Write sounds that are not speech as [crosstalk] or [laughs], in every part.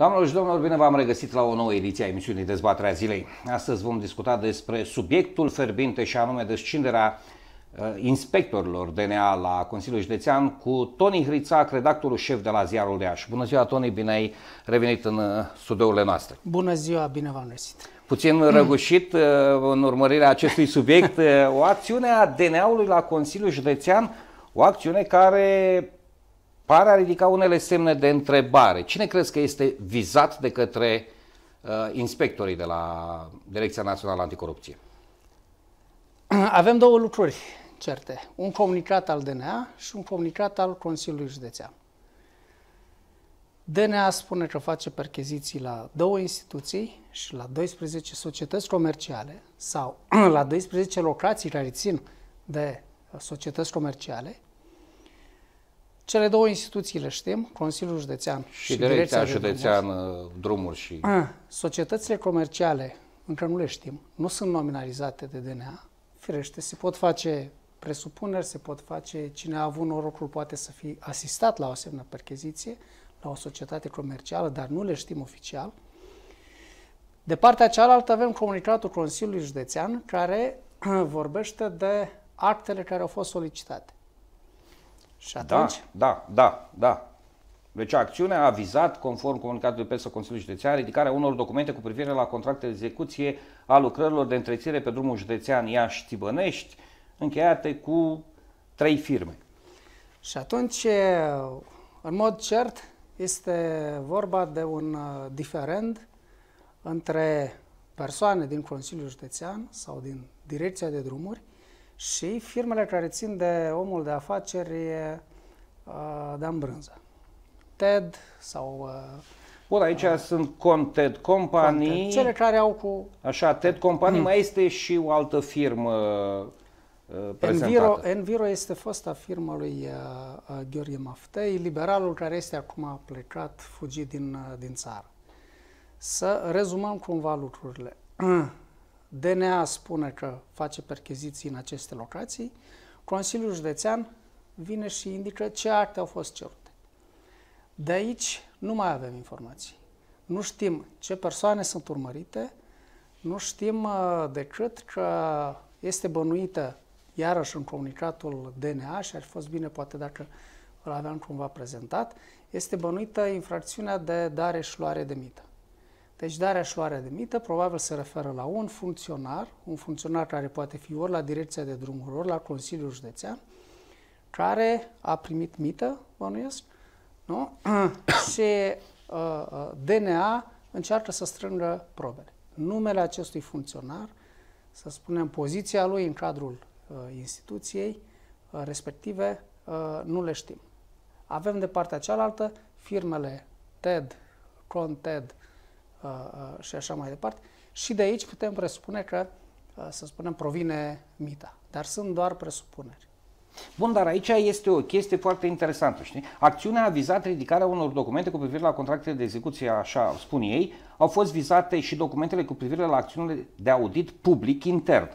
Doamnelor și domnilor, bine v-am regăsit la o nouă ediție a emisiunii Dezbaterea Zilei. Astăzi vom discuta despre subiectul ferbinte și anume descinderea uh, inspectorilor DNA la Consiliul Județean cu Toni Hrițac, redactorul șef de la ziarul de Aș. Bună ziua, Toni, bine ai revenit în uh, studiourile noastre. Bună ziua, bine v-am găsit. Puțin [clears throat] răgușit uh, în urmărirea acestui subiect, o acțiune a DNA-ului la Consiliul Județean, o acțiune care par a ridica unele semne de întrebare. Cine crezi că este vizat de către uh, inspectorii de la Direcția Națională Anticorupție? [clears throat] Avem două lucruri certe. Un comunicat al DNA și un comunicat al Consiliului Județean. DNA spune că face percheziții la două instituții și la 12 societăți comerciale sau [clears throat] la 12 locații care țin de uh, societăți comerciale cele două instituții le știm, Consiliul Județean și, și Direcția, Direcția Județeană Drumuri și... A, societățile comerciale încă nu le știm, nu sunt nominalizate de DNA. Firește, se pot face presupuneri, se pot face, cine a avut norocul poate să fie asistat la o asemenea percheziție, la o societate comercială, dar nu le știm oficial. De partea cealaltă avem comunicatul Consiliului Județean care [clears throat] vorbește de actele care au fost solicitate. Și da, atunci? Da, da, da, da. Deci acțiunea a vizat, conform comunicatului presă Consiliului Județean, ridicarea unor documente cu privire la contracte de execuție a lucrărilor de întreținere pe drumul județean Iași-Tibănești, încheiate cu trei firme. Și atunci, în mod cert, este vorba de un uh, diferend între persoane din Consiliul Județean sau din Direcția de Drumuri și firmele care țin de omul de afaceri de ambrânză. TED sau... Bun, aici uh, sunt Conted companii. Conted. Cele care au cu... Așa, TED companii. Hmm. Mai este și o altă firmă uh, prezentată. Enviro, Enviro este fosta firmă lui uh, uh, Gheorghe Maftei, liberalul care este acum plecat, fugit din, uh, din țară. Să rezumăm cumva lucrurile. [clears throat] DNA spune că face percheziții în aceste locații, Consiliul Județean vine și indică ce acte au fost cerute. De aici nu mai avem informații. Nu știm ce persoane sunt urmărite, nu știm uh, decât că este bănuită iarăși în comunicatul DNA și ar fi fost bine poate dacă îl aveam cumva prezentat, este bănuită infracțiunea de dare și luare de mită. Deci darea și luarea de mită probabil se referă la un funcționar, un funcționar care poate fi ori la Direcția de Drumuri, ori la Consiliul Județean, care a primit mită, bănuiesc, nu? [clears throat] și uh, uh DNA încearcă să strângă probele. Numele acestui funcționar, să spunem poziția lui în cadrul uh, instituției uh, respective, uh, nu le știm. Avem de partea cealaltă firmele TED, ConTED, Uh, uh, și așa mai departe. Și de aici putem presupune că, uh, să spunem, provine mita. Dar sunt doar presupuneri. Bun, dar aici este o chestie foarte interesantă, știi? Acțiunea a vizat ridicarea unor documente cu privire la contractele de execuție, așa spun ei, au fost vizate și documentele cu privire la acțiunile de audit public intern.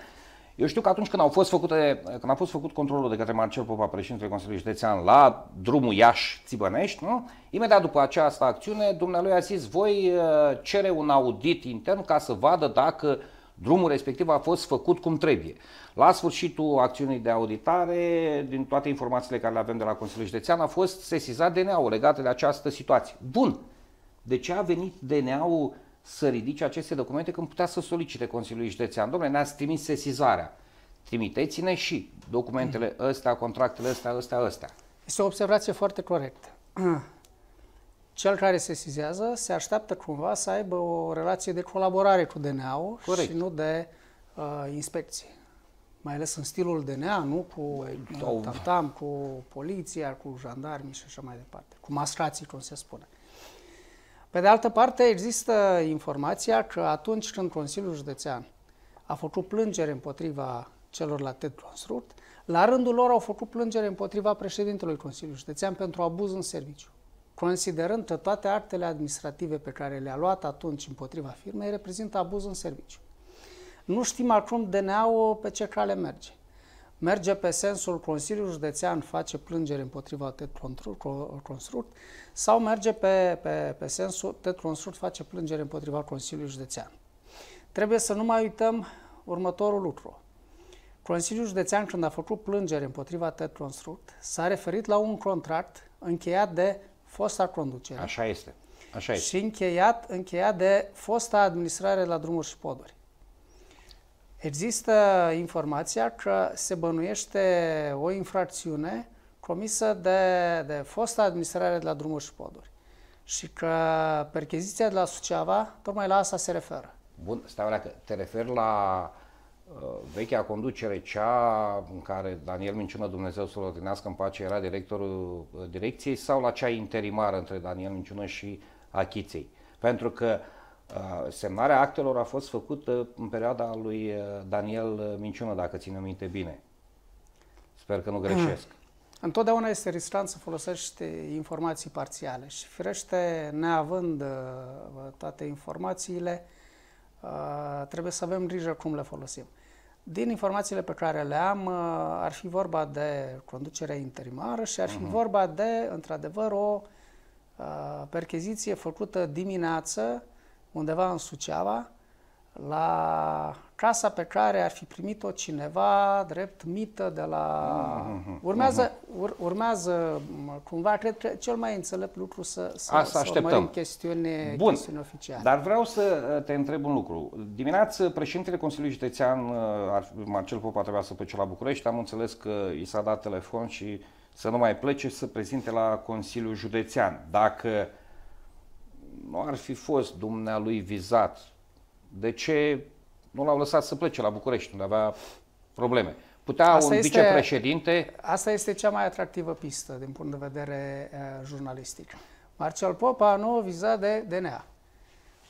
Eu știu că atunci când, au fost făcute, când a fost făcut controlul de către Marcel Popa, președintele Consiliului Județean, la drumul Iași-Țibănești, nu? imediat după această acțiune, dumnealui a zis, voi uh, cere un audit intern ca să vadă dacă drumul respectiv a fost făcut cum trebuie. La sfârșitul acțiunii de auditare, din toate informațiile care le avem de la Consiliul Județean, a fost sesizat DNA-ul legat de această situație. Bun, de ce a venit DNA-ul să ridice aceste documente când putea să solicite Consiliului Județean. Domnule, ne-ați trimis sesizarea. Trimiteți-ne și documentele ăsta contractele ăsta ăsta ăsta Este o observație foarte corectă. [clears throat] Cel care se sesizează se așteaptă cumva să aibă o relație de colaborare cu DNA-ul Corect. și nu de uh, inspecție. Mai ales în stilul DNA, nu cu uh, tam, tam cu poliția, cu jandarmii și așa mai departe. Cu mascrații, cum se spune. Pe de altă parte, există informația că atunci când Consiliul Județean a făcut plângere împotriva celor la TED Construct, la rândul lor au făcut plângere împotriva președintelui Consiliului Județean pentru abuz în serviciu, considerând că toate actele administrative pe care le-a luat atunci împotriva firmei reprezintă abuz în serviciu. Nu știm acum DNA-ul pe ce cale merge merge pe sensul Consiliul Județean face plângere împotriva TED Construct sau merge pe, pe, pe sensul TED Construct face plângere împotriva Consiliului Județean. Trebuie să nu mai uităm următorul lucru. Consiliul Județean, când a făcut plângere împotriva TED Construct, s-a referit la un contract încheiat de fosta conducere. Așa este. Așa este. Și încheiat, încheiat de fosta administrare la drumuri și poduri. Există informația că se bănuiește o infracțiune comisă de, de fosta administrare de la drumuri și poduri și că percheziția de la Suceava tocmai la asta se referă. Bun, stai că te referi la uh, vechea conducere, cea în care Daniel Minciună, Dumnezeu să-l odinească în pace, era directorul uh, direcției sau la cea interimară între Daniel Minciună și Achiței? Pentru că uh, Uh, semnarea actelor a fost făcută în perioada lui uh, Daniel uh, Minciună, dacă ținem minte bine. Sper că nu hmm. greșesc. Întotdeauna este riscant să folosești informații parțiale și firește, neavând toate informațiile, trebuie să avem grijă cum le folosim. Din informațiile pe care le am, ar fi vorba de conducerea interimară și ar fi uh-huh. vorba de, într-adevăr, o percheziție făcută dimineață undeva în Suceava, la casa pe care ar fi primit-o cineva drept mită de la... Mm-hmm. Urmează, mm-hmm. ur, urmează cumva, cred că cel mai înțelept lucru să, să, Asta să urmărim chestiune, Bun. chestiune oficială. Dar vreau să uh, te întreb un lucru. Dimineață, președintele Consiliului Județean, uh, Marcel Popa, trebuia să plece la București. Am înțeles că i s-a dat telefon și să nu mai plece să prezinte la Consiliul Județean. Dacă nu ar fi fost dumnealui vizat, de ce nu l-au lăsat să plece la București, unde avea probleme? Putea asta un este, vicepreședinte... Asta este cea mai atractivă pistă din punct de vedere uh, jurnalistic. Marcel Popa nu o viza de DNA.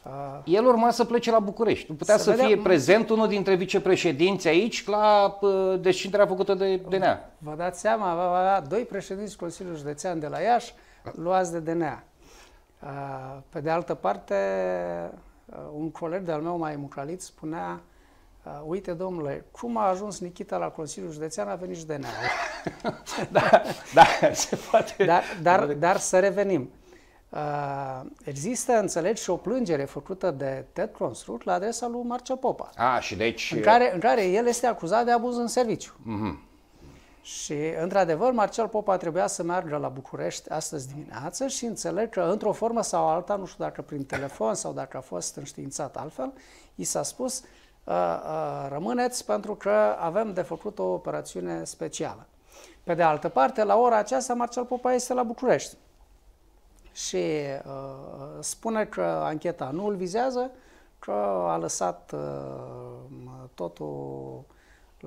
Uh, eh, El urma să plece la București. Nu putea să, să vedea... fie prezent unul dintre vicepreședinți aici la uh, descinderea făcută de DNA. Vă dați seama, va avea doi președinți Consiliului Județean de la Iași luați de DNA. Eh, pe de altă parte, eh, un coleg de-al meu mai mucalit spunea eh, Uite, domnule, cum a ajuns Nichita la Consiliul Județean, a venit și de [laughs] da, da, se poate. Dar, dar, dar să revenim. Uh, există, înțelegi, și o plângere făcută de Ted Construct la adresa lui Marcel Popa. A, ah, și deci... În care, în care el este acuzat de abuz în serviciu. Uh-huh. Și, într-adevăr, Marcel Popa trebuia să meargă la București astăzi dimineață și înțeleg că, într-o formă sau alta, nu știu dacă prin telefon sau dacă a fost înștiințat altfel, i s-a spus uh, uh, rămâneți pentru că avem de făcut o operațiune specială. Pe de altă parte, la ora aceasta, Marcel Popa este la București și uh, spune că ancheta nu îl vizează, că a lăsat totul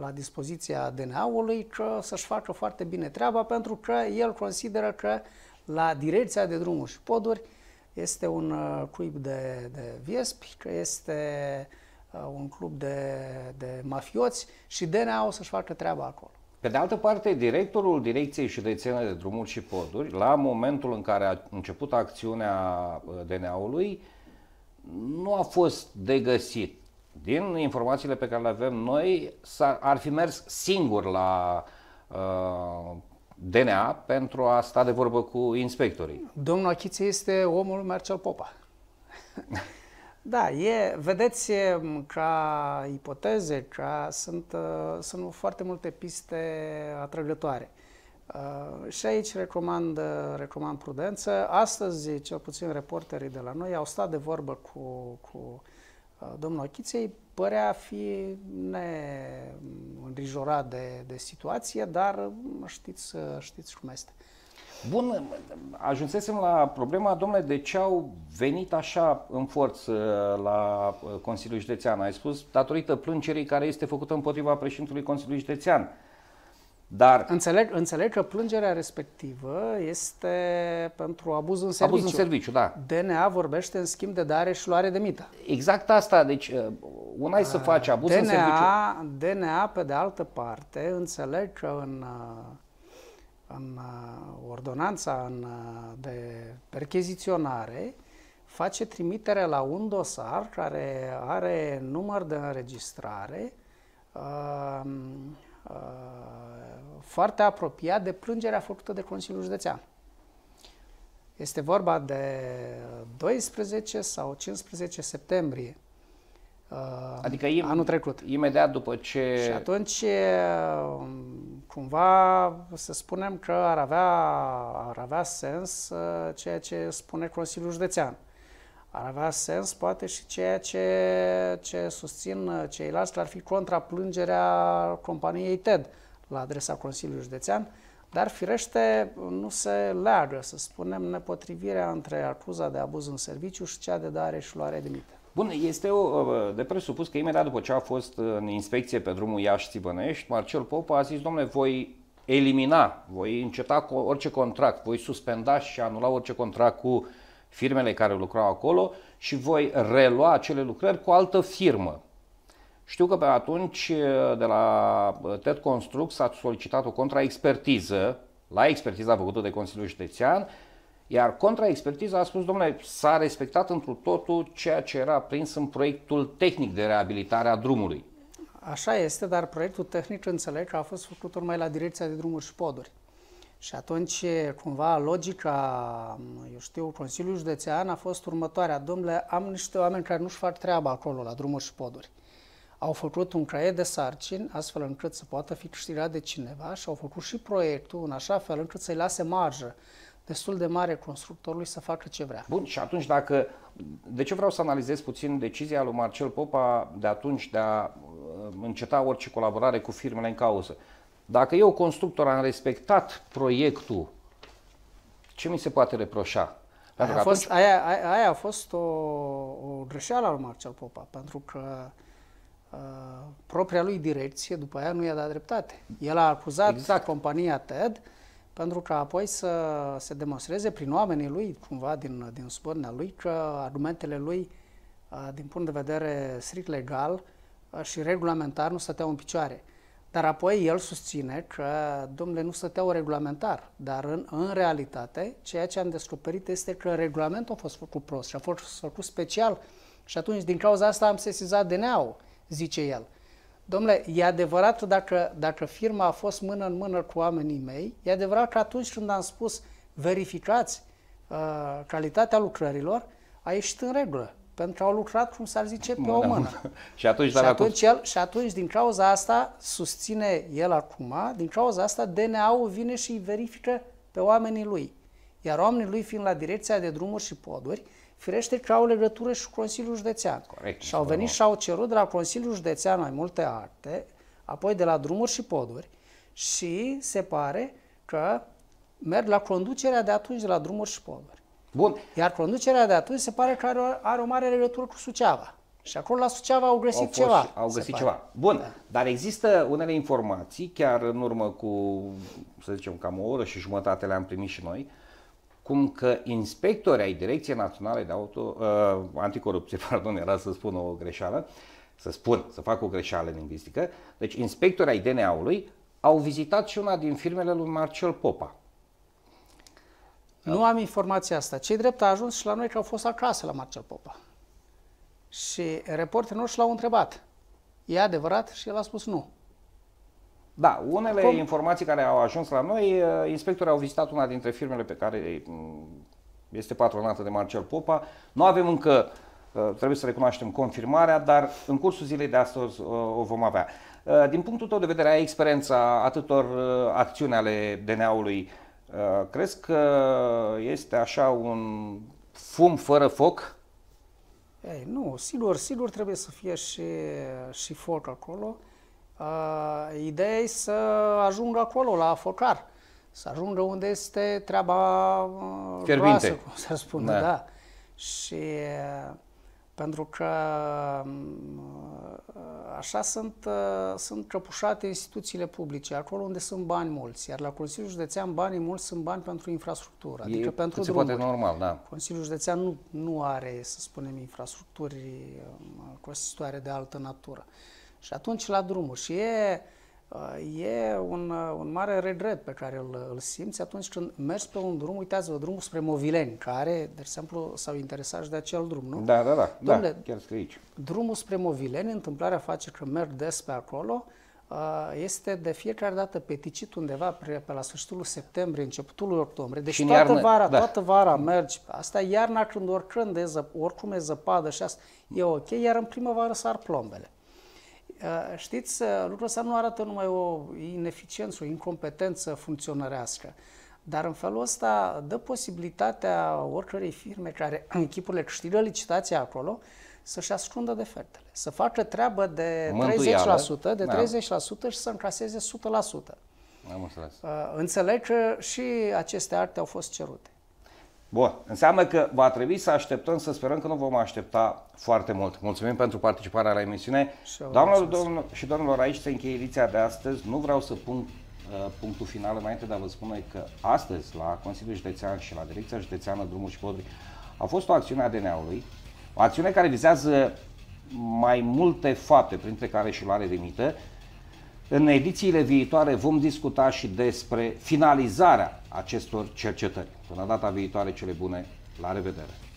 la dispoziția DNA-ului că să-și facă foarte bine treaba pentru că el consideră că la direcția de drumuri și poduri este un uh, cuib de, de viespi, că este uh, un club de, de mafioți și DNA o să-și facă treaba acolo. Pe de altă parte, directorul Direcției și de Drumuri și Poduri, la momentul în care a început acțiunea uh, DNA-ului, nu a fost de găsit din informațiile pe care le avem noi, ar fi mers singur la uh, DNA pentru a sta de vorbă cu inspectorii. Domnul Achiță este omul Marcel Popa. [laughs] da, e, vedeți, ca ipoteze, ca sunt, uh, sunt foarte multe piste atrăgătoare. Uh, și aici recomand, uh, recomand prudență. Astăzi, cel puțin reporterii de la noi au stat de vorbă cu, cu uh, Uh, domnul Ochiței părea a fi neîngrijorat de, de situație, dar știți, uh, știți cum este. Bun, ajunsesem la problema, domnule, de ce au venit așa în forță la uh, Consiliul Județean? Ai spus, datorită plângerii care este făcută împotriva președintului Consiliului Județean. Dar înțeleg, înțeleg că plângerea respectivă este pentru abuz în serviciu. Abuz în serviciu, da. DNA vorbește în schimb de dare și luare de mită. Exact asta, deci uh, una e să faci abuz DNA, în serviciu. DNA, pe de altă parte, înțeleg că în, uh, în uh, ordonanța în, de percheziționare face trimitere la un dosar care are număr de înregistrare Uh, foarte apropiat de plângerea făcută de Consiliul Județean. Este vorba de 12 sau 15 septembrie uh, adică im- anul trecut. Imediat după ce... Și atunci, uh, cumva, să spunem că ar avea, ar avea sens ceea ce spune Consiliul Județean ar avea sens poate și ceea ce, ce susțin uh, ceilalți, că ar fi contraplângerea companiei TED la adresa Consiliului Județean, dar firește nu se leagă, să spunem, nepotrivirea între acuza de abuz în serviciu și cea de dare și luare de mită. Bun, este o, uh, de presupus că imediat după ce a fost în inspecție pe drumul Iași-Țibănești, Marcel Popa a zis, domnule, voi elimina, voi înceta orice contract, voi suspenda și anula orice contract cu uh, firmele care lucrau acolo și voi relua acele lucrări cu o altă firmă. Știu că pe atunci eh, de la eh, TED Construct s-a solicitat o contraexpertiză, la expertiza făcută de Consiliul Județean, iar contraexpertiza a spus, domnule, s-a respectat întru totul ceea ce era prins în proiectul tehnic de reabilitare a drumului. Așa este, dar proiectul tehnic, înțeleg, că a fost făcut tocmai la Direcția de Drumuri și Poduri. Și atunci, cumva, logica, eu știu, Consiliul Județean a fost următoarea. Domnule, am niște oameni care nu-și fac treaba acolo, la drumuri și poduri. Au făcut un creier de sarcini, astfel încât să poată fi câștigat de cineva și au făcut și proiectul în așa fel încât să-i lase marjă destul de mare constructorului să facă ce vrea. Bun, și atunci dacă... De ce vreau să analizez puțin decizia lui Marcel Popa de atunci de a uh, înceta orice colaborare cu firmele în cauză? Dacă eu, constructor, am respectat proiectul, ce mi se poate reproșa? Aia a, fost, atunci... aia, aia, a fost o, o greșeală al Marcel Popa, pentru că a, uh, propria lui direcție după aia nu i-a dat dreptate. El a acuzat exact. compania TED pentru că apoi să se demonstreze prin oamenii lui, cumva din, din subordinea lui, că argumentele lui, a, uh, din punct de vedere strict legal a, uh, și regulamentar, nu stăteau în picioare. Dar apoi el susține că, domnule, nu stăteau regulamentar, dar în, în realitate ceea ce am descoperit este că regulamentul a fost făcut prost și a fost făcut special și atunci din cauza asta am sesizat DNA-ul, zice el. Domnule, e adevărat dacă, dacă firma a fost mână în mână cu oamenii mei, e adevărat că atunci când am spus verificați uh, calitatea lucrărilor, a ieșit în regulă pentru că au lucrat, cum s-ar zice, pe da, mână, o mână. și atunci, și atunci, el, și atunci, din cauza asta, susține el acum, din cauza asta, DNA-ul vine și îi verifică pe oamenii lui. Iar oamenii lui, fiind la direcția de drumuri și poduri, firește că au legătură și cu Consiliul Județean. Corect. Și au venit și au cerut de la Consiliul Județean mai multe acte, apoi de la drumuri și poduri, și se pare că merg la conducerea de atunci de la drumuri și poduri. Bun, iar conducerea de atunci se pare că are, are o mare legătură cu Suceava. Și acolo la Suceava au găsit au fost, ceva. Au găsit ceva. Pare. Bun, da. dar există unele informații, chiar în urmă cu, să zicem, cam o oră și jumătate le-am primit și noi, cum că inspectorii ai Direcției Naționale de Auto, uh, Anticorupție, [laughs] pardon, era să spun o greșeală, să spun, să fac o greșeală lingvistică, deci inspectorii ai DNA-ului au vizitat și una din firmele lui Marcel Popa. Nu da. am informația asta. Cei drept a ajuns și la noi că au fost acasă la Marcel Popa. Și reporterii noștri l-au întrebat. E adevărat? Și el a spus nu. Da, unele Acum... informații care au ajuns la noi, eh, inspectorii au vizitat una dintre firmele pe care eh, este patronată de Marcel Popa. Nu avem încă, eh, trebuie să recunoaștem, confirmarea, dar în cursul zilei de astăzi o vom avea. Din punctul tău de vedere, ai experiența atâtor acțiuni ale DNA-ului Uh, crezi că este așa un fum fără foc? Ei, nu, sigur, sigur trebuie să fie și, și foc acolo. Uh, ideea e să ajungă acolo, la focar, să ajungă unde este treaba uh, Fierbinte. groasă, cum să spune, da. da. Și uh, pentru că mm, uh, așa sunt, uh, sunt căpușate instituțiile publice, acolo unde sunt bani mulți. Iar la Consiliul Județean banii mulți sunt bani pentru infrastructură, adică e pentru drumuri. Poate normal, da. Consiliul Județean nu, nu are, să spunem, infrastructuri um, costisitoare de altă natură. Și atunci la drumuri. Și e Uh, e un, uh, un mare regret pe care îl, îl simți atunci când mergi pe un drum, uitați-vă, drumul spre Movileni, care, de exemplu, s-au interesat și de acel drum, nu? Da, da, da, Domnule, da chiar scrie aici. Drumul spre Movileni, întâmplarea face că merg des pe acolo, uh, este de fiecare dată peticit undeva pe, pe la sfârșitul septembrie, începutul octombrie. Deci toată iarnă, vara, da. toată vara mergi. Asta iarna când oricând e zăp, oricum e zăpadă și asta e ok, iar în primăvară sar plombele. Eh, știți, eh, lucrul ăsta nu arată numai o ineficiență, o incompetență funcționărească, dar în felul ăsta dă posibilitatea oricărei firme care în [clears throat] chipurile câștigă licitația acolo să-și ascundă defectele, să facă treabă de Mântuială. 30%, de da. 30% și să încaseze 100%. Am înțeles. Eh, înțeleg că și aceste arte au fost cerute. Bun, înseamnă că va trebui să așteptăm, să sperăm că nu vom aștepta foarte mult. Mulțumim pentru participarea la emisiune. Doamnelor și domnilor, aici se încheie ediția de astăzi. Nu vreau să pun uh, punctul final înainte de a vă spune că astăzi la Consiliul Județean și la Direcția Județeană drumul și Podri, a fost o acțiune a DNA-ului, o acțiune care vizează mai multe fapte, printre care și luare de mită, în edițiile viitoare vom discuta și despre finalizarea acestor cercetări. Până data viitoare, cele bune, la revedere!